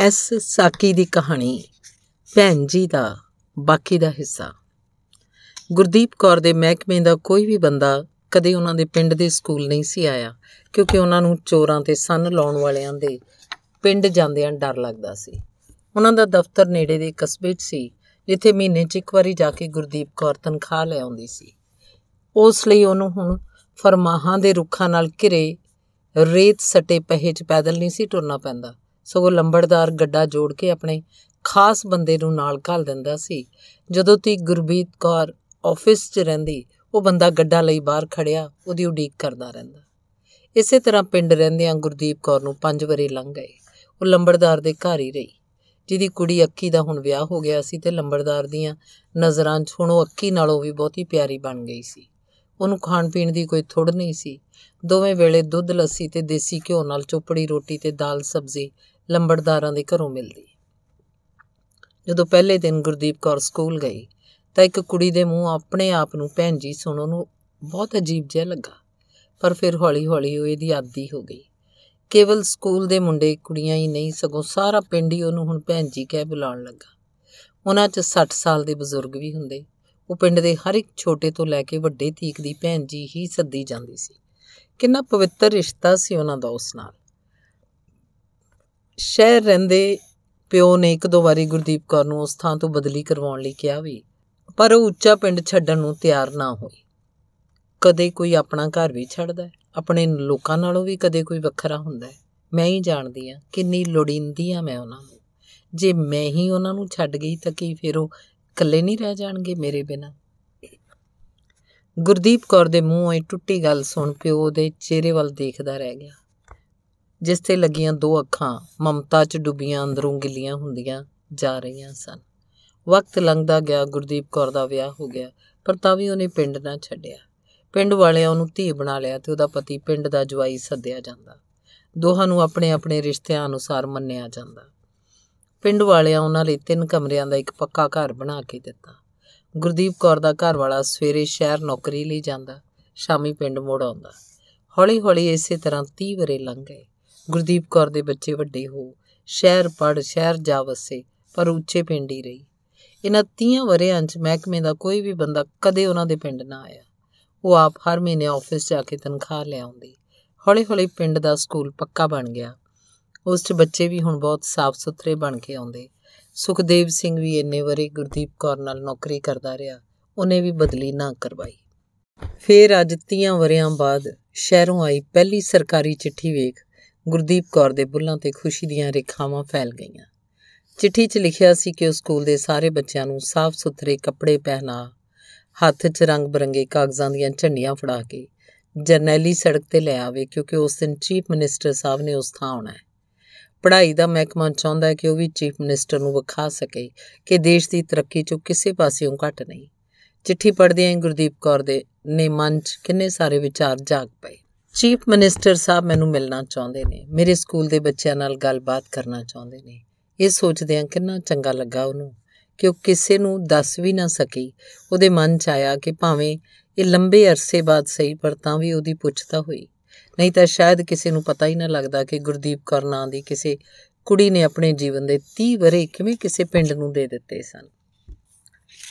S ਸਾਕੀ ਦੀ ਕਹਾਣੀ ਭੈਣ ਜੀ ਦਾ ਬਾਕੀ ਦਾ ਹਿੱਸਾ ਗੁਰਦੀਪ ਕੌਰ ਦੇ ਮਹਿਕਮੇ ਦਾ ਕੋਈ ਵੀ ਬੰਦਾ ਕਦੇ ਉਹਨਾਂ ਦੇ ਪਿੰਡ ਦੇ ਸਕੂਲ ਨਹੀਂ ਸੀ ਆਇਆ ਕਿਉਂਕਿ ਉਹਨਾਂ ਨੂੰ ਚੋਰਾਂ ਤੇ ਸੰਨ ਲਾਉਣ ਵਾਲਿਆਂ ਦੇ ਪਿੰਡ ਜਾਂਦਿਆਂ ਡਰ ਲੱਗਦਾ ਸੀ ਉਹਨਾਂ ਦਾ ਦਫ਼ਤਰ ਨੇੜੇ ਦੇ ਕਸਬੇ 'ਚ ਸੀ ਜਿੱਥੇ ਮਹੀਨੇ 'ਚ ਇੱਕ ਵਾਰੀ ਜਾ ਕੇ ਗੁਰਦੀਪ ਕੌਰ ਤਨਖਾਹ ਲੈ ਆਉਂਦੀ ਸੀ ਉਸ ਲਈ ਉਹਨੂੰ ਹੁਣ ਫਰਮਾਹਾਂ ਦੇ ਰੁੱਖਾਂ ਨਾਲ ਘਿਰੇ ਰੇਤ ਸੱਟੇ ਪਹੇ 'ਚ ਪੈਦਲ ਨਹੀਂ ਸੀ ਟੁਰਨਾ ਪੈਂਦਾ ਸਗੋਂ ਲੰਬੜਦਾਰ ਗੱਡਾ ਜੋੜ ਕੇ ਆਪਣੇ ਖਾਸ ਬੰਦੇ ਨੂੰ ਨਾਲ ਘੱਲ ਦਿੰਦਾ ਸੀ ਜਦੋਂ ਤੀ ਗੁਰਬੀਤ ਕੌਰ ਆਫਿਸ 'ਚ ਰਹਿੰਦੀ ਉਹ ਬੰਦਾ ਗੱਡਾ ਲਈ ਬਾਹਰ ਖੜਿਆ ਉਹਦੀ ਉਡੀਕ ਕਰਦਾ ਰਹਿੰਦਾ ਇਸੇ ਤਰ੍ਹਾਂ ਪਿੰਡ ਰਹਿੰਦਿਆਂ ਗੁਰਦੀਪ ਕੌਰ ਨੂੰ 5 ਵਰੇ ਲੰਘ ਗਏ ਉਹ ਲੰਬੜਦਾਰ ਦੇ ਘਰ ਹੀ ਰਹੀ ਜਿਹਦੀ ਕੁੜੀ ਅੱਕੀ ਦਾ ਹੁਣ ਵਿਆਹ ਹੋ ਗਿਆ ਸੀ ਤੇ ਲੰਬੜਦਾਰ ਦੀਆਂ ਨਜ਼ਰਾਂ 'ਚ ਹੁਣ ਉਹ ਅੱਕੀ ਨਾਲੋਂ ਵੀ ਬਹੁਤੀ ਪਿਆਰੀ ਬਣ ਗਈ ਸੀ ਉਹਨੂੰ ਖਾਣ ਪੀਣ ਦੀ ਕੋਈ ਥੋੜ ਨਹੀਂ ਸੀ ਦੋਵੇਂ ਵੇਲੇ ਦੁੱਧ ਲੱਸੀ ਤੇ ਦੇਸੀ ਘਿਓ ਨਾਲ ਚੋਪੜੀ ਰੋਟੀ ਤੇ ਦਾਲ ਸਬਜ਼ੀ ਲੰਬੜਦਾਰਾਂ ਦੇ ਘਰੋਂ ਮਿਲਦੀ ਜਦੋਂ ਪਹਿਲੇ ਦਿਨ ਗੁਰਦੀਪ ਕੌਰ ਸਕੂਲ ਗਈ ਤਾਂ ਇੱਕ ਕੁੜੀ ਦੇ ਮੂੰਹ ਆਪਣੇ ਆਪ ਨੂੰ ਭੈਣ ਜੀ ਸੁਣਨ ਨੂੰ ਬਹੁਤ ਅਜੀਬ ਜਿਹਾ ਲੱਗਾ ਪਰ ਫਿਰ ਹੌਲੀ-ਹੌਲੀ ਉਹ ਇਹਦੀ ਆਦੀ ਹੋ ਗਈ ਕੇਵਲ ਸਕੂਲ ਦੇ ਮੁੰਡੇ ਕੁੜੀਆਂ ਹੀ ਨਹੀਂ ਸਗੋਂ ਸਾਰਾ ਪਿੰਡ ਹੀ ਉਹਨੂੰ ਹੁਣ ਭੈਣ ਜੀ ਕਹਿ ਬੁਲਾਉਣ ਲੱਗਾ ਉਹਨਾਂ 'ਚ 60 ਸਾਲ ਦੇ ਬਜ਼ੁਰਗ ਵੀ ਹੁੰਦੇ ਉਹ ਪਿੰਡ ਦੇ ਹਰ ਇੱਕ ਛੋਟੇ ਤੋਂ ਲੈ ਕੇ ਵੱਡੇ ਤੀਕ ਦੀ ਭੈਣ ਜੀ ਹੀ ਸੱਦੀ ਜਾਂਦੀ ਸੀ ਕਿੰਨਾ ਪਵਿੱਤਰ ਰਿਸ਼ਤਾ ਸੀ ਉਹਨਾਂ ਦਾ ਉਸ ਨਾਲ ਸ਼ਹਿਰ ਰਹਿੰਦੇ ਪਿਓ ਨੇ ਇੱਕ ਦੋ ਵਾਰੀ ਗੁਰਦੀਪ ਕੌਰ ਨੂੰ ਉਸ ਥਾਂ ਤੋਂ ਬਦਲੀ ਕਰਵਾਉਣ ਲਈ ਕਿਹਾ ਵੀ ਪਰ ਉਹ ਉੱਚਾ ਪਿੰਡ ਛੱਡਣ ਨੂੰ ਤਿਆਰ ਨਾ ਹੋਈ ਕਦੇ ਕੋਈ ਆਪਣਾ ਘਰ ਵੀ ਛੱਡਦਾ ਆਪਣੇ ਲੋਕਾਂ ਨਾਲੋਂ ਵੀ ਕਦੇ ਕੋਈ ਵੱਖਰਾ ਹੁੰਦਾ ਹੈ ਮੈਂ ਹੀ ਜਾਣਦੀ ਆ ਕਿੰਨੀ ਲੋੜਿੰਦੀ ਆ ਮੈਂ ਉਹਨਾਂ ਨੂੰ ਜੇ ਮੈਂ ਹੀ ਉਹਨਾਂ ਨੂੰ ਛੱਡ ਗਈ ਤਾਂ ਕੀ ਫਿਰ ਉਹ ਇਕੱਲੇ ਨਹੀਂ ਰਹਿ ਜਾਣਗੇ ਮੇਰੇ ਬਿਨਾ ਗੁਰਦੀਪ ਕੌਰ ਦੇ ਮੂੰਹੋਂ ਇਹ ਟੁੱਟੀ ਗੱਲ ਸੁਣ ਪਿਓ ਦੇ ਚਿਹਰੇ ਵੱਲ ਦੇਖਦਾ ਰਹਿ ਗਿਆ ਜਿਸ ਤੇ ਲੱਗੀਆਂ ਦੋ ਅੱਖਾਂ ਮਮਤਾ 'ਚ ਡੁੱਬੀਆਂ ਅੰਦਰੋਂ ਗਿੱਲੀਆਂ ਹੁੰਦੀਆਂ ਜਾ ਰਹੀਆਂ ਸਨ ਵਕਤ ਲੰਘਦਾ ਗਿਆ ਗੁਰਦੀਪ ਕੌਰ ਦਾ ਵਿਆਹ ਹੋ ਗਿਆ ਪਰ ਤਾਂ ਵੀ ਉਹਨੇ ਪਿੰਡ ਨਾ ਛੱਡਿਆ ਪਿੰਡ ਵਾਲਿਆਂ ਉਹਨੂੰ ਧੀ ਬਣਾ ਲਿਆ ਤੇ ਉਹਦਾ ਪਤੀ ਪਿੰਡ ਦਾ ਜਵਾਈ ਸੱਦਿਆ ਜਾਂਦਾ ਦੋਹਾਂ ਨੂੰ ਆਪਣੇ ਆਪਣੇ ਰਿਸ਼ਤਿਆਂ ਅਨੁਸਾਰ ਮੰਨਿਆ ਜਾਂਦਾ ਪਿੰਡ ਵਾਲਿਆਂ ਉਹਨਾਂ ਲਈ ਤਿੰਨ ਕਮਰਿਆਂ ਦਾ ਇੱਕ ਪੱਕਾ ਘਰ ਬਣਾ ਕੇ ਦਿੱਤਾ ਗੁਰਦੀਪ ਕੌਰ ਦਾ ਘਰ ਵਾਲਾ ਸਵੇਰੇ ਸ਼ਹਿਰ ਨੌਕਰੀ ਲਈ ਜਾਂਦਾ ਸ਼ਾਮੀ ਪਿੰਡ ਮੁੜ ਆਉਂਦਾ ਹੌਲੀ-ਹੌਲੀ ਇਸੇ ਤਰ੍ਹਾਂ 30 ਵਰੇ ਲੰਘ ਗਏ ਗੁਰਦੀਪ ਕੌਰ ਦੇ ਬੱਚੇ ਵੱਡੇ ਹੋ ਸ਼ਹਿਰ ਪੜ ਸ਼ਹਿਰ ਜਾ ਵਸੇ ਪਰ ਉੱਚੇ ਪਿੰਡ ਹੀ ਰਹੀ ਇਹਨਾਂ 30 ਵਰਿਆਂ 'ਚ ਮਹਿਕਮੇ ਦਾ ਕੋਈ ਵੀ ਬੰਦਾ ਕਦੇ ਉਹਨਾਂ ਦੇ ਪਿੰਡ ਨਾ ਆਇਆ ਉਹ ਆਪ ਹਰ ਮਹੀਨੇ ਆਫਿਸ ਜਾ ਕੇ ਤਨਖਾਹ ਲੈ ਆਉਂਦੀ ਹੌਲੀ-ਹੌਲੀ ਪਿੰਡ ਦਾ ਸਕੂਲ ਪੱਕਾ ਬਣ ਗਿਆ ਉਸ 'ਚ ਬੱਚੇ ਵੀ ਹੁਣ ਬਹੁਤ ਸਾਫ਼ ਸੁਥਰੇ ਬਣ ਕੇ ਆਉਂਦੇ ਸੁਖਦੇਵ ਸਿੰਘ ਵੀ ਇੰਨੇ ਵਰੇ ਗੁਰਦੀਪ ਕੌਰ ਨਾਲ ਨੌਕਰੀ ਕਰਦਾ ਰਿਹਾ ਉਹਨੇ ਵੀ ਬਦਲੀ ਨਾ ਕਰਵਾਈ ਫੇਰ ਅੱਜ 30 ਵਰਿਆਂ ਬਾਅਦ ਸ਼ਹਿਰੋਂ ਆਈ ਪਹਿਲੀ ਸਰਕਾਰੀ ਚਿੱਠੀ ਵੇਖ ਗੁਰਦੀਪ ਕੌਰ ਦੇ ਬੁੱਲਾਂ ਤੇ ਖੁਸ਼ੀ ਦੀਆਂ ਰੇਖਾਵਾਂ ਫੈਲ ਗਈਆਂ ਚਿੱਠੀ 'ਚ ਲਿਖਿਆ ਸੀ ਕਿ ਉਹ ਸਕੂਲ ਦੇ ਸਾਰੇ ਬੱਚਿਆਂ ਨੂੰ ਸਾਫ਼ ਸੁਥਰੇ ਕੱਪੜੇ ਪਹਿਨਾ ਹੱਥ 'ਚ ਰੰਗ ਬਰੰਗੇ ਕਾਗਜ਼ਾਂ ਦੀਆਂ ਝੰਡੀਆਂ ਫੜਾ ਕੇ ਜਰਨੈਲੀ ਸੜਕ ਤੇ ਲੈ ਆਵੇ ਕਿਉਂਕਿ ਉਸ ਦਿਨ ਚੀਫ ਮਿਨਿਸਟਰ ਸਾਹਿਬ ਨੇ ਉਸ ਥਾਂ ਆਉਣਾ ਹੈ ਪੜ੍ਹਾਈ ਦਾ ਮਹਿਕਮਾ ਚਾਹੁੰਦਾ ਹੈ ਕਿ ਉਹ ਵੀ ਚੀਫ ਮਿਨਿਸਟਰ ਨੂੰ ਵਿਖਾ ਸਕੇ ਕਿ ਦੇਸ਼ ਦੀ ਤਰੱਕੀ 'ਚੋਂ ਕਿਸੇ ਪਾਸਿਓਂ ਘਟ ਨਹੀਂ ਚਿੱਠੀ ਪੜਦਿਆਂ ਗੁਰਦੀਪ ਕੌਰ ਦੇ ਨੇ ਮਨ 'ਚ ਕਿੰਨੇ ਸਾਰੇ ਵਿਚਾਰ ਜਾਗ ਪਏ ਚੀਫ ਮਿਨਿਸਟਰ ਸਾਹਿਬ ਮੈਨੂੰ ਮਿਲਣਾ ਚਾਹੁੰਦੇ ਨੇ ਮੇਰੇ ਸਕੂਲ ਦੇ ਬੱਚਿਆਂ ਨਾਲ ਗੱਲਬਾਤ ਕਰਨਾ ਚਾਹੁੰਦੇ ਨੇ ਇਹ ਸੋਚਦੇ ਸੋਚਦਿਆਂ ਕਿੰਨਾ ਚੰਗਾ ਲੱਗਾ ਉਹਨੂੰ ਕਿ ਉਹ ਕਿਸੇ ਨੂੰ ਦੱਸ ਵੀ ਨਾ ਸਕੀ ਉਹਦੇ ਮਨ 'ਚ ਆਇਆ ਕਿ ਭਾਵੇਂ ਇਹ ਲੰਬੇ ਅਰਸੇ ਬਾਅਦ ਸਹੀ ਪਰ ਤਾਂ ਵੀ ਉਹਦੀ ਪੁੱਛ ਤਾਂ ਹੋਈ ਨਹੀਂ ਤਾਂ ਸ਼ਾਇਦ ਕਿਸੇ ਨੂੰ ਪਤਾ ਹੀ ਨਾ ਲੱਗਦਾ ਕਿ ਗੁਰਦੀਪ ਕੌਰ ਨਾਂ ਦੀ ਕਿਸੇ ਕੁੜੀ ਨੇ ਆਪਣੇ ਜੀਵਨ ਦੇ 30 ਬਰੇ ਕਿਵੇਂ ਕਿਸੇ ਪਿੰਡ ਨੂੰ ਦੇ ਦਿੱਤੇ ਸਨ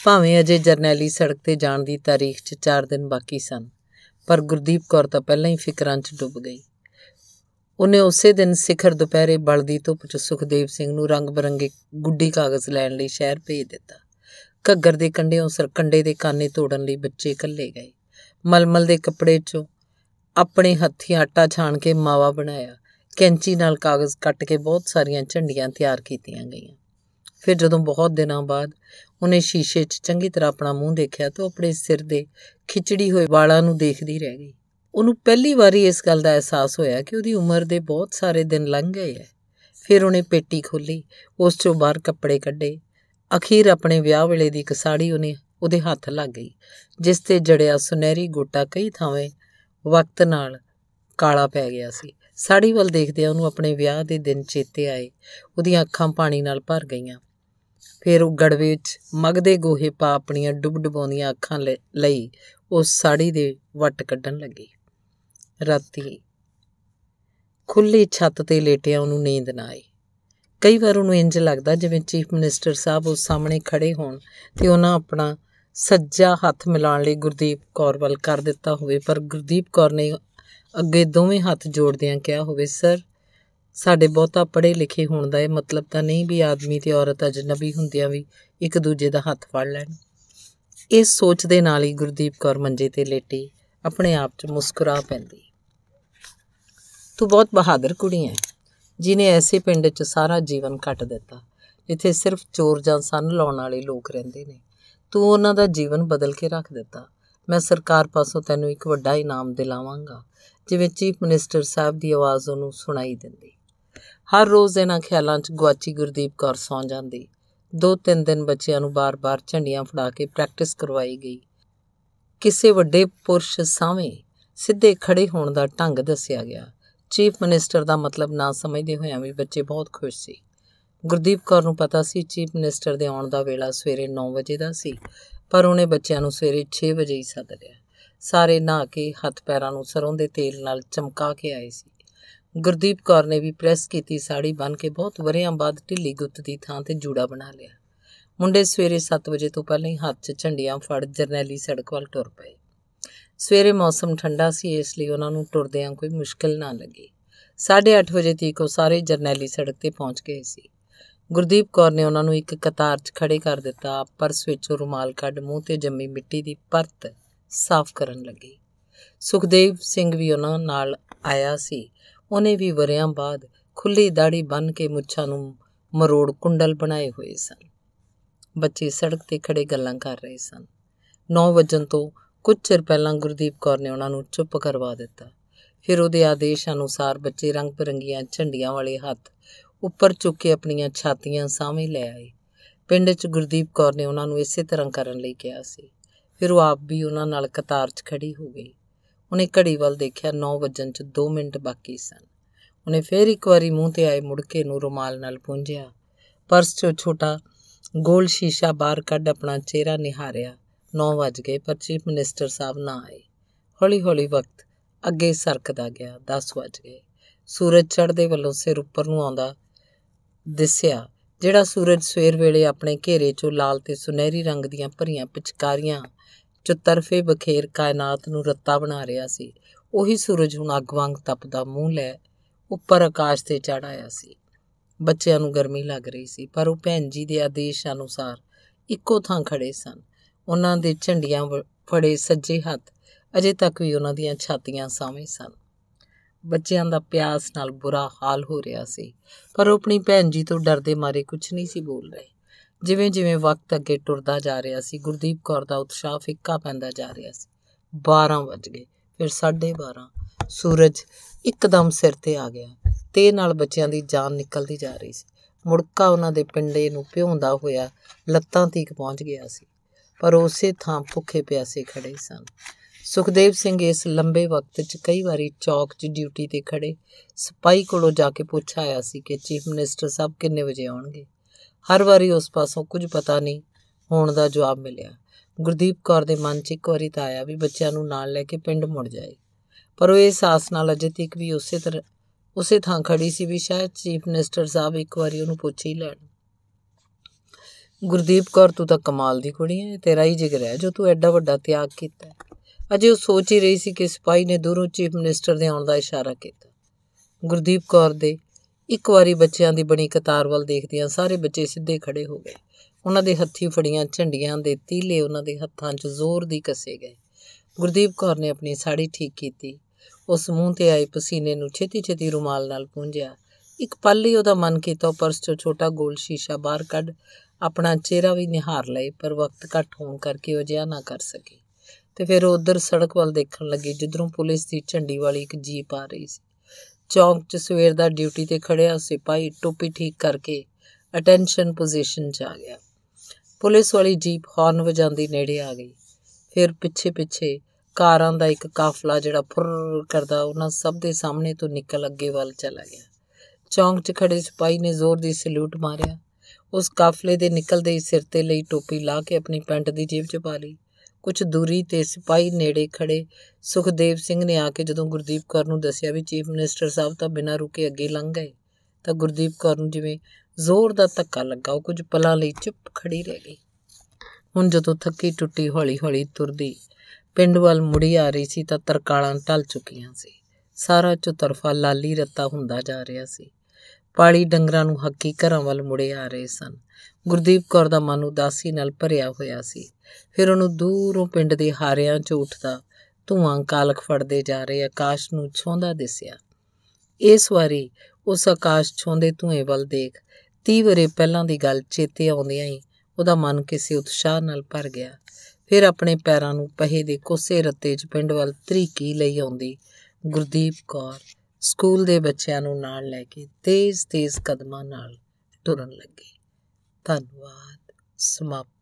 ਭਾਵੇਂ ਅਜੇ ਜਰਨੈਲੀ ਸੜਕ ਤੇ ਜਾਣ ਦੀ ਤਾਰੀਖ 'ਚ 4 ਦਿਨ ਬਾਕੀ ਸਨ ਪਰ ਗੁਰਦੀਪ ਕੌਰ ਤਾਂ ਪਹਿਲਾਂ ਹੀ ਫਿਕਰਾਂ 'ਚ ਡੁੱਬ ਗਈ ਉਹਨੇ ਉਸੇ ਦਿਨ ਸਿਖਰ ਦੁਪਹਿਰੇ ਬਲਦੀ ਧੁੱਪ 'ਚ ਸੁਖਦੇਵ ਸਿੰਘ ਨੂੰ ਰੰਗ ਬਰੰਗੇ ਗੁੱਡੀ ਕਾਗਜ਼ ਲੈਣ ਲਈ ਸ਼ਹਿਰ ਭੇਜ ਦਿੱਤਾ ਘੱਗਰ ਦੇ ਕੰਢਿਓਂ ਸਰਕੰਡੇ ਦੇ ਕਾਨੇ ਤੋੜਨ ਲਈ ਬੱਚੇ ਇਕੱਲੇ ਗਏ ਮਲਮਲ ਦੇ ਕੱਪੜੇ 'ਚੋਂ ਆਪਣੇ ਹੱਥੀ ਆਟਾ ਛਾਣ ਕੇ ਮਾਵਾ ਬਣਾਇਆ ਕੈਂਚੀ ਨਾਲ ਕਾਗਜ਼ ਕੱਟ ਕੇ ਬਹੁਤ ਸਾਰੀਆਂ ਝੰਡੀਆਂ ਤਿਆਰ ਕੀਤੀਆਂ ਗਈਆਂ ਫਿਰ ਜਦੋਂ ਬਹੁਤ ਦਿਨਾਂ ਬਾਅਦ ਉਹਨੇ ਸ਼ੀਸ਼ੇ 'ਚ ਚੰਗੀ ਤਰ੍ਹਾਂ ਆਪਣਾ ਮੂੰਹ ਦੇਖਿਆ ਤਾਂ ਆਪਣੇ ਸਿਰ ਦੇ ਖਿਚੜੀ ਹੋਏ ਵਾਲਾਂ ਨੂੰ ਦੇਖਦੀ ਰਹਿ ਗਈ ਉਹਨੂੰ ਪਹਿਲੀ ਵਾਰੀ ਇਸ ਗੱਲ ਦਾ ਅਹਿਸਾਸ ਹੋਇਆ ਕਿ ਉਹਦੀ ਉਮਰ ਦੇ ਬਹੁਤ ਸਾਰੇ ਦਿਨ ਲੰਘ ਗਏ ਐ ਫਿਰ ਉਹਨੇ ਪੇਟੀ ਖੋਲੀ ਉਸ 'ਚੋਂ ਬਾਹਰ ਕੱਪੜੇ ਕੱਢੇ ਅਖੀਰ ਆਪਣੇ ਵਿਆਹ ਵੇਲੇ ਦੀ ਇੱਕ ਸਾੜੀ ਉਹਨੇ ਉਹਦੇ ਹੱਥ ਲੱਗ ਗਈ ਜਿਸ ਤੇ ਜੜਿਆ ਸੁਨਹਿਰੀ ਗੋਟਾ ਕਈ ਥਾਵੇਂ ਵਕਤ ਨਾਲ ਕਾਲਾ ਪੈ ਗਿਆ ਸੀ ਸਾੜੀ ਵੱਲ ਦੇਖਦਿਆਂ ਉਹਨੂੰ ਆਪਣੇ ਵਿਆਹ ਦੇ ਦਿਨ ਚੇਤੇ ਆਏ ਉਹਦੀਆਂ ਅੱਖਾਂ ਪਾਣੀ ਨਾਲ ਭਰ ਗਈਆਂ ਫਿਰ ਉਗੜ ਵਿੱਚ ਮਗਦੇ ਗੋਹੇ ਪਾ ਆਪਣੀਆਂ ਡੁੱਬ ਡਬਾਉਂਦੀਆਂ ਅੱਖਾਂ ਲਈ ਉਹ ਸਾੜੀ ਦੇ ਵੱਟ ਕੱਢਣ ਲੱਗੀ ਰਾਤੀ ਖੁੱਲੀ ਛੱਤ ਤੇ ਲੇਟਿਆ ਉਹਨੂੰ ਨੀਂਦ ਨਾ ਆਈ ਕਈ ਵਾਰ ਉਹਨੂੰ ਇੰਜ ਲੱਗਦਾ ਜਿਵੇਂ ਚੀਫ ਮਿਨਿਸਟਰ ਸਾਹਿਬ ਉਸ ਸਾਹਮਣੇ ਖੜੇ ਹੋਣ ਤੇ ਉਹਨਾਂ ਆਪਣਾ ਸੱਜਾ ਹੱਥ ਮਿਲਾਉਣ ਲਈ ਗੁਰਦੀਪ ਕੌਰ ਵੱਲ ਕਰ ਦਿੱਤਾ ਹੋਵੇ ਪਰ ਗੁਰਦੀਪ ਕੌਰ ਨੇ ਅੱਗੇ ਦੋਵੇਂ ਹੱਥ ਜੋੜਦਿਆਂ ਕਿਹਾ ਹੋਵੇ ਸਰ ਸਾਡੇ ਬਹੁਤਾ ਪੜ੍ਹੇ ਲਿਖੇ ਹੋਣ ਦਾ ਇਹ ਮਤਲਬ ਤਾਂ ਨਹੀਂ ਵੀ ਆਦਮੀ ਤੇ ਔਰਤ ਅਜਨਬੀ ਹੁੰਦਿਆਂ ਵੀ ਇੱਕ ਦੂਜੇ ਦਾ ਹੱਥ ਫੜ ਲੈਣ ਇਸ ਸੋਚ ਦੇ ਨਾਲ ਹੀ ਗੁਰਦੀਪ ਕੌਰ ਮੰਜੇ ਤੇ ਲੇਟੀ ਆਪਣੇ ਆਪ 'ਚ ਮੁਸਕਰਾ ਪੈਂਦੀ ਤੂੰ ਬਹੁਤ ਬਹਾਦਰ ਕੁੜੀ ਹੈ ਜਿਨੇ ਐਸੇ ਪਿੰਡ 'ਚ ਸਾਰਾ ਜੀਵਨ ਕੱਟ ਦਿੱਤਾ ਜਿੱਥੇ ਸਿਰਫ ਚੋਰ ਜਾਂ ਸੰਨ ਲਾਉਣ ਵਾਲੇ ਲੋਕ ਰਹਿੰਦੇ ਨੇ ਤੂੰ ਉਹਨਾਂ ਦਾ ਜੀਵਨ ਬਦਲ ਕੇ ਰੱਖ ਦਿੱਤਾ ਮੈਂ ਸਰਕਾਰ ਪਾਸੋਂ ਤੈਨੂੰ ਇੱਕ ਵੱਡਾ ਇਨਾਮ ਦਿਲਾਵਾਂਗਾ ਜਿਵੇਂ ਚੀਫ ਮਿਨਿਸਟਰ ਸਾਹਿਬ ਦੀ ਆਵਾਜ਼ ਉਹਨੂੰ ਸੁਣਾਈ ਦਿੰਦੀ ਹਰ ਰੋਜ਼ ਇਹਨਾਂ ਖਿਆਲਾਂ 'ਚ ਗਵਾਚੀ ਗੁਰਦੀਪ ਕੌਰ ਸੌਂ ਜਾਂਦੀ ਦੋ ਤਿੰਨ ਦਿਨ ਬੱਚਿਆਂ ਨੂੰ ਬਾਰ-ਬਾਰ ਝੰਡੀਆਂ ਫੜਾ ਕੇ ਪ੍ਰੈਕਟਿਸ ਕਰਵਾਈ ਗਈ ਕਿਸੇ ਵੱਡੇ ਪੁਰਸ਼ ਸਾਹਵੇਂ ਸਿੱਧੇ ਖੜੇ ਹੋਣ ਦਾ ਢੰਗ ਦੱਸਿਆ ਗਿਆ ਚੀਫ ਮਿਨਿਸਟਰ ਦਾ ਮਤਲਬ ਨਾ ਸਮਝਦੇ ਹੋਇਆਂ ਵੀ ਬੱਚੇ ਬਹੁਤ ਖੁਸ਼ ਸੀ ਗੁਰਦੀਪ ਕੌਰ ਨੂੰ ਪਤਾ ਸੀ ਚੀਫ ਮਿਨਿਸਟਰ ਦੇ ਆਉਣ ਦਾ ਵੇਲਾ ਸਵੇਰੇ 9 ਵਜੇ ਦਾ ਸੀ ਪਰ ਉਹਨੇ ਬੱਚਿਆਂ ਨੂੰ ਸਵੇਰੇ 6 ਵਜੇ ਹੀ ਸੱਦ ਲਿਆ ਸਾਰੇ ਨਹਾ ਕੇ ਹੱਥ ਪੈਰਾਂ ਨੂੰ ਸਰੋਂ ਦੇ ਤੇਲ ਨਾਲ ਚਮਕਾ ਕੇ ਆਏ ਸੀ ਗੁਰਦੀਪ ਕੌਰ ਨੇ ਵੀ ਪ੍ਰੈਸ ਕੀਤੀ ਸਾੜੀ ਬਨ ਕੇ ਬਹੁਤ ਵਰਿਆਂ ਬਾਅਦ ਢਿੱਲੀ ਗੁੱਤ ਦੀ ਥਾਂ ਤੇ ਜੂੜਾ ਬਣਾ ਲਿਆ ਮੁੰਡੇ ਸਵੇਰੇ 7 ਵਜੇ ਤੋਂ ਪਹਿਲਾਂ ਹੀ ਹੱਥ 'ਚ ਝੰਡੀਆਂ ਫੜ ਜਰਨੈਲੀ ਸੜਕ ਵੱਲ ਟੁਰ ਪਏ ਸਵੇਰੇ ਮੌਸਮ ਠੰਡਾ ਸੀ ਇਸ ਲਈ ਉਹਨਾਂ ਨੂੰ ਟੁਰਦਿਆਂ ਕੋਈ ਮੁਸ਼ਕਲ ਨਾ ਲੱਗੀ 8:30 ਵਜੇ ਤੀਕ ਉਹ ਸਾਰੇ ਜਰਨੈਲੀ ਸੜਕ ਤੇ ਪਹੁੰਚ ਗਏ ਸੀ ਗੁਰਦੀਪ ਕੌਰ ਨੇ ਉਹਨਾਂ ਨੂੰ ਇੱਕ ਕਤਾਰ 'ਚ ਖੜੇ ਕਰ ਦਿੱਤਾ ਪਰਸ ਵਿੱਚੋਂ ਰੁਮਾਲ ਕੱਢ ਮੂੰਹ ਤੇ ਜੰਮੀ ਮਿੱਟੀ ਦੀ ਪਰਤ ਸਾਫ਼ ਕਰਨ ਲੱਗੀ ਸੁਖਦੇਵ ਸਿੰਘ ਵੀ ਉਹਨਾਂ ਨਾਲ ਆਇਆ ਸੀ ਉਹਨੇ ਵੀ ਵਰਿਆਂ ਬਾਅਦ ਖੁੱਲੀ ਦਾੜੀ ਬੰਨ ਕੇ ਮੁੱਛਾਂ ਨੂੰ ਮਰੋੜ ਕੁੰਡਲ ਬਣਾਏ ਹੋਏ ਸਨ ਬੱਚੇ ਸੜਕ ਤੇ ਖੜੇ ਗੱਲਾਂ ਕਰ ਰਹੇ ਸਨ 9 ਵਜਨ ਤੋਂ ਕੁਝ ਚਿਰ ਪਹਿਲਾਂ ਗੁਰਦੀਪ ਕੌਰ ਨੇ ਉਹਨਾਂ ਨੂੰ ਚੁੱਪ ਕਰਵਾ ਦਿੱਤਾ ਫਿਰ ਉਹਦੇ ਆਦੇਸ਼ ਅਨੁਸਾਰ ਬੱਚੇ ਰੰਗ ਬਰੰਗੀਆਂ ਝੰਡੀਆਂ ਵਾਲੇ ਹੱਥ ਉੱਪਰ ਚੁੱਕ ਕੇ ਆਪਣੀਆਂ ਛਾਤੀਆਂ ਸਾਹਮਣੇ ਲੈ ਆਏ ਪਿੰਡ 'ਚ ਗੁਰਦੀਪ ਕੌਰ ਨੇ ਉਹਨਾਂ ਨੂੰ ਇਸੇ ਤਰ੍ਹਾਂ ਕਰਨ ਲਈ ਕਿਹਾ ਸੀ ਫਿਰ ਉਹ ਆਪ ਵੀ ਉਹਨਾਂ ਨਾਲ ਕਤਾਰ 'ਚ ਖੜੀ ਹੋ ਗਈ ਉਹਨੇ ਘੜੀ ਵੱਲ ਦੇਖਿਆ 9 ਵਜਣ 'ਚ 2 ਮਿੰਟ ਬਾਕੀ ਸਨ ਉਹਨੇ ਫੇਰ ਇੱਕ ਵਾਰੀ ਮੂੰਹ ਤੇ ਆਏ ਮੁੜਕੇ ਨੂੰ ਰੁਮਾਲ ਨਾਲ ਪੁੰਝਿਆ ਪਰਸ 'ਚੋਂ ਛੋਟਾ ਗੋਲ ਸ਼ੀਸ਼ਾ ਬਾਹਰ ਕੱਢ ਆਪਣਾ ਚਿਹਰਾ ਨਿਹਾਰਿਆ 9 ਵਜ ਗਏ ਪਰ ਚੀਫ ਮਿਨਿਸਟਰ ਸਾਹਿਬ ਨਾ ਆਏ ਹੌਲੀ-ਹੌਲੀ ਵਕਤ ਅੱਗੇ ਸਰਕਦਾ ਗਿਆ 10 ਵਜ ਗਏ ਸੂਰਜ ਚੜ੍ਹਦੇ ਵੱਲੋਂ ਸਿਰ ਉੱਪਰ ਨੂੰ ਆਉਂਦਾ ਦਿਸਿਆ ਜਿਹੜਾ ਸੂਰਜ ਸਵੇਰ ਵੇਲੇ ਆਪਣੇ ਘੇਰੇ 'ਚੋਂ ਲਾਲ ਤੇ ਸੁਨਹਿਰੀ ਰੰਗ ਦੀਆਂ ਭਰੀਆਂ ਪਿਚਕਾਰੀਆਂ ਜੋ ਤਰਫੇ ਬਖੇਰ ਕਾਇਨਾਤ ਨੂੰ ਰੱਤਾ ਬਣਾ ਰਿਹਾ ਸੀ ਉਹੀ ਸੂਰਜ ਹੁਣ ਅੱਗ ਵਾਂਗ ਤਪਦਾ ਮੂੰਹ ਲੈ ਉੱਪਰ ਆਕਾਸ਼ ਤੇ ਚੜ ਆਇਆ ਸੀ ਬੱਚਿਆਂ ਨੂੰ ਗਰਮੀ ਲੱਗ ਰਹੀ ਸੀ ਪਰ ਉਹ ਭੈਣ ਜੀ ਦੇ ਆਦੇਸ਼ ਅਨੁਸਾਰ ਇੱਕੋ ਥਾਂ ਖੜੇ ਸਨ ਉਹਨਾਂ ਦੇ ਝੰਡੀਆਂ ਫੜੇ ਸੱਜੇ ਹੱਥ ਅਜੇ ਤੱਕ ਵੀ ਉਹਨਾਂ ਦੀਆਂ ਛਾਤੀਆਂ ਸਾਵੇਂ ਸਨ ਬੱਚਿਆਂ ਦਾ ਪਿਆਸ ਨਾਲ ਬੁਰਾ ਹਾਲ ਹੋ ਰਿਹਾ ਸੀ ਪਰ ਉਹ ਆਪਣੀ ਭੈਣ ਜੀ ਤੋਂ ਡਰਦੇ ਮਾਰੇ ਕੁਝ ਨਹੀਂ ਸੀ ਬੋਲ ਰਹੇ ਜਿਵੇਂ-ਜਿਵੇਂ ਵਕਤ ਅੱਗੇ ਟੁਰਦਾ ਜਾ ਰਿਹਾ ਸੀ ਗੁਰਦੀਪ ਕੌਰ ਦਾ ਉਤਸ਼ਾਹ ਫਿੱਕਾ ਪੈਂਦਾ ਜਾ ਰਿਹਾ ਸੀ 12 ਵਜ ਗਏ ਫਿਰ 12:30 ਸੂਰਜ ਇੱਕਦਮ ਸਿਰ ਤੇ ਆ ਗਿਆ ਤੇ ਨਾਲ ਬੱਚਿਆਂ ਦੀ ਜਾਨ ਨਿਕਲਦੀ ਜਾ ਰਹੀ ਸੀ ਮੁੜਕਾ ਉਹਨਾਂ ਦੇ ਪਿੰਡੇ ਨੂੰ ਭਿਉਂਦਾ ਹੋਇਆ ਲੱਤਾਂ ਤੀਕ ਪਹੁੰਚ ਗਿਆ ਸੀ ਪਰ ਉਸੇ ਥਾਂ ਭੁੱਖੇ ਪਿਆਸੇ ਖੜੇ ਸਨ ਸੁਖਦੇਵ ਸਿੰਘ ਇਸ ਲੰਬੇ ਵਕਤ 'ਚ ਕਈ ਵਾਰੀ ਚੌਕ 'ਚ ਡਿਊਟੀ ਤੇ ਖੜੇ ਸਿਪਾਹੀ ਕੋਲੋਂ ਜਾ ਕੇ ਪੁੱਛ ਆਇਆ ਸੀ ਕਿ ਚੀਫ ਮਿਨਿਸਟਰ ਸਾਹਿਬ ਕਿੰਨੇ ਵਜੇ ਆਉਣਗੇ ਹਰ ਵਾਰੀ ਉਸ ਪਾਸੋਂ ਕੁਝ ਪਤਾ ਨਹੀਂ ਹੋਣ ਦਾ ਜਵਾਬ ਮਿਲਿਆ ਗੁਰਦੀਪ ਕੌਰ ਦੇ ਮਨ 'ਚ ਇੱਕ ਵਾਰੀ ਤਾਂ ਆਇਆ ਵੀ ਬੱਚਿਆਂ ਨੂੰ ਨਾਲ ਲੈ ਕੇ ਪਿੰਡ ਮੁੜ ਜਾਏ ਪਰ ਉਹ ਅਹਿਸਾਸ ਨਾਲ ਅਜੇ ਤੱਕ ਵੀ ਉਸੇ ਤਰ੍ਹਾਂ ਉਸੇ ਥਾਂ ਖੜੀ ਸੀ ਵੀ ਸ਼ਾਇਦ ਚੀਫ ਮਿਨਿਸਟਰ ਸਾਹਿਬ ਇੱਕ ਵਾਰੀ ਉਹਨੂੰ ਪੁੱਛ ਹੀ ਲੈਣ ਗੁਰਦੀਪ ਕੌਰ ਤੂੰ ਤਾਂ ਕਮਾਲ ਦੀ ਕੁੜੀ ਹੈ ਤੇਰਾ ਹੀ ਜਿਗਰ ਹੈ ਜੋ ਤੂੰ ਐਡਾ ਵੱਡਾ ਤਿਆਗ ਕੀਤਾ ਅਜੇ ਉਹ ਸੋਚ ਹੀ ਰਹੀ ਸੀ ਕਿ ਸਿਪਾਹੀ ਨੇ ਦੂਰੋਂ ਚੀਫ ਮਿਨਿਸਟਰ ਦੇ ਆਉਣ ਦਾ ਇਸ਼ਾਰਾ ਕੀਤਾ ਗੁਰਦੀਪ ਕੌਰ ਦੇ ਇੱਕ ਵਾਰੀ ਬੱਚਿਆਂ ਦੀ ਬਣੀ ਕਤਾਰ ਵੱਲ ਦੇਖਦਿਆਂ ਸਾਰੇ ਬੱਚੇ ਸਿੱਧੇ ਖੜੇ ਹੋ ਗਏ ਉਹਨਾਂ ਦੇ ਹੱਥੀ ਫੜੀਆਂ ਝੰਡੀਆਂ ਦੇ ਤੀਲੇ ਉਹਨਾਂ ਦੇ ਹੱਥਾਂ 'ਚ ਜ਼ੋਰ ਦੀ ਕੱਸੇ ਗਏ ਗੁਰਦੀਪ ਕੌਰ ਨੇ ਆਪਣੀ ਸਾੜੀ ਠੀਕ ਕੀਤੀ ਉਸ ਮੂੰਹ ਤੇ ਆਏ ਪਸੀਨੇ ਨੂੰ ਛੇਤੀ-ਛੇਤੀ ਰੁਮਾਲ ਨਾਲ ਪੂੰਝਿਆ ਇੱਕ ਪਲ ਲਈ ਉਹਦਾ ਮਨ ਕੀਤਾ ਪਰਸ 'ਚੋਂ ਛੋਟਾ ਗੋਲ ਸ਼ੀਸ਼ਾ ਬਾਹਰ ਕੱਢ ਆਪਣਾ ਚਿਹਰਾ ਵੀ ਨਿਹਾਰ ਲਏ ਪਰ ਵਕਤ ਘੱਟ ਹੋਣ ਕਰਕੇ ਉਹ ਜਿਆ ਨਾ ਕਰ ਸਕੇ ਤੇ ਫਿਰ ਉਧਰ ਸੜਕ ਵੱਲ ਦੇਖਣ ਲੱਗੇ ਜਿੱਧਰੋਂ ਪੁਲਿਸ ਦੀ ਝੰਡੀ ਵਾਲੀ ਇੱਕ ਜੀਪ ਆ ਰਹੀ ਸੀ ਚੌਂਕ 'ਚ ਸਵੇਰ ਦਾ ਡਿਊਟੀ ਤੇ ਖੜਿਆ ਸਿਪਾਹੀ ਟੋਪੀ ਠੀਕ ਕਰਕੇ ਅਟੈਂਸ਼ਨ ਪੋਜੀਸ਼ਨ 'ਚ ਆ ਗਿਆ ਪੁਲਿਸ ਵਾਲੀ ਜੀਪ ਹਾਰਨ ਵਜਾਉਂਦੀ ਨੇੜੇ ਆ ਗਈ ਫਿਰ ਪਿੱਛੇ ਪਿੱਛੇ ਕਾਰਾਂ ਦਾ ਇੱਕ ਕਾਫਲਾ ਜਿਹੜਾ ਫੁਰ ਕਰਦਾ ਉਹਨਾਂ ਸਭ ਦੇ ਸਾਹਮਣੇ ਤੋਂ ਨਿਕਲ ਅੱਗੇ ਵੱਲ ਚਲਾ ਗਿਆ ਚੌਂਕ 'ਚ ਖੜੇ ਸਿਪਾਹੀ ਨੇ ਜ਼ੋਰ ਦੀ ਸਲੂਟ ਮਾਰਿਆ ਉਸ ਕਾਫਲੇ ਦੇ ਨਿਕਲਦੇ ਹੀ ਸਿਰ ਤੇ ਲਈ ਟੋਪੀ ਲਾ ਕੇ ਆਪਣੀ ਪੈਂਟ ਦੀ ਜੇਬ 'ਚ ਪਾ ਲਈ ਕੁਝ ਦੂਰੀ ਤੇ ਸਿਪਾਈ ਨੇੜੇ ਖੜੇ ਸੁਖਦੇਵ ਸਿੰਘ ਨੇ ਆ ਕੇ ਜਦੋਂ ਗੁਰਦੀਪ ਕੌਰ ਨੂੰ ਦੱਸਿਆ ਵੀ ਚੀਫ ਮਿਨਿਸਟਰ ਸਾਹਿਬ ਤਾਂ ਬਿਨਾਂ ਰੁਕੇ ਅੱਗੇ ਲੰਘ ਗਏ ਤਾਂ ਗੁਰਦੀਪ ਕੌਰ ਨੂੰ ਜਿਵੇਂ ਜ਼ੋਰ ਦਾ ਧੱਕਾ ਲੱਗਾ ਉਹ ਕੁਝ ਪਲਾਂ ਲਈ ਚੁੱਪ ਖੜੀ ਰਹਿ ਗਈ ਹੁਣ ਜਦੋਂ ਥੱਕੀ ਟੁੱਟੀ ਹੌਲੀ-ਹੌਲੀ ਤੁਰਦੀ ਪਿੰਡ ਵੱਲ ਮੁੜੀ ਆ ਰਹੀ ਸੀ ਤਾਂ ਤਰਕਾਲਾਂ ਟਲ ਚੁੱਕੀਆਂ ਸੀ ਸਾਰਾ ਚੁਤਰਫਾ ਲਾਲੀ ਰੱਤਾ ਹੁੰਦਾ ਜਾ ਰਿਹਾ ਸੀ ਪਾਲੀ ਡੰਗਰਾਂ ਨੂੰ ਹੱਕੀ ਘਰਾਂ ਵੱਲ ਮੁੜੇ ਆ ਰਹੇ ਸਨ ਗੁਰਦੀਪ ਕੌਰ ਦਾ ਮਨ ਉਦਾਸੀ ਨਾਲ ਭਰਿਆ ਹੋਇਆ ਸੀ ਫਿਰ ਉਹਨੂੰ ਦੂਰੋਂ ਪਿੰਡ ਦੇ ਹਾਰਿਆਂ 'ਚ ਉੱਠਦਾ ਧੂਆਂ ਕਾਲਖ ਫੜਦੇ ਜਾ ਰਹੇ ਆਕਾਸ਼ ਨੂੰ ਛੋਂਦਾ ਦਿਸਿਆ ਇਸ ਵਾਰੀ ਉਸ ਆਕਾਸ਼ ਛੋਂਦੇ ਧੂਏ ਵੱਲ ਦੇਖ 30 ਵਰੇ ਪਹਿਲਾਂ ਦੀ ਗੱਲ ਚੇਤੇ ਆਉਂਦਿਆਂ ਹੀ ਉਹਦਾ ਮਨ ਕਿਸੇ ਉਤਸ਼ਾਹ ਨਾਲ ਭਰ ਗਿਆ ਫਿਰ ਆਪਣੇ ਪੈਰਾਂ ਨੂੰ ਪਹੇ ਦੇ ਕੋਸੇ ਰੱਤੇ 'ਚ ਪਿੰਡ ਵੱਲ ਤਰੀਕੀ ਲਈ ਆਉਂਦੀ ਗੁਰਦੀਪ ਕੌਰ ਸਕੂਲ ਦੇ ਬੱਚਿਆਂ ਨੂੰ ਨਾਲ ਲੈ ਕੇ ਤੇਜ਼-ਤੇਜ਼ ਕਦਮਾਂ ਨਾਲ ਤੁਰਨ ਲੱਗੀ ਧੰਨਵਾਦ ਸਮਾਪਤ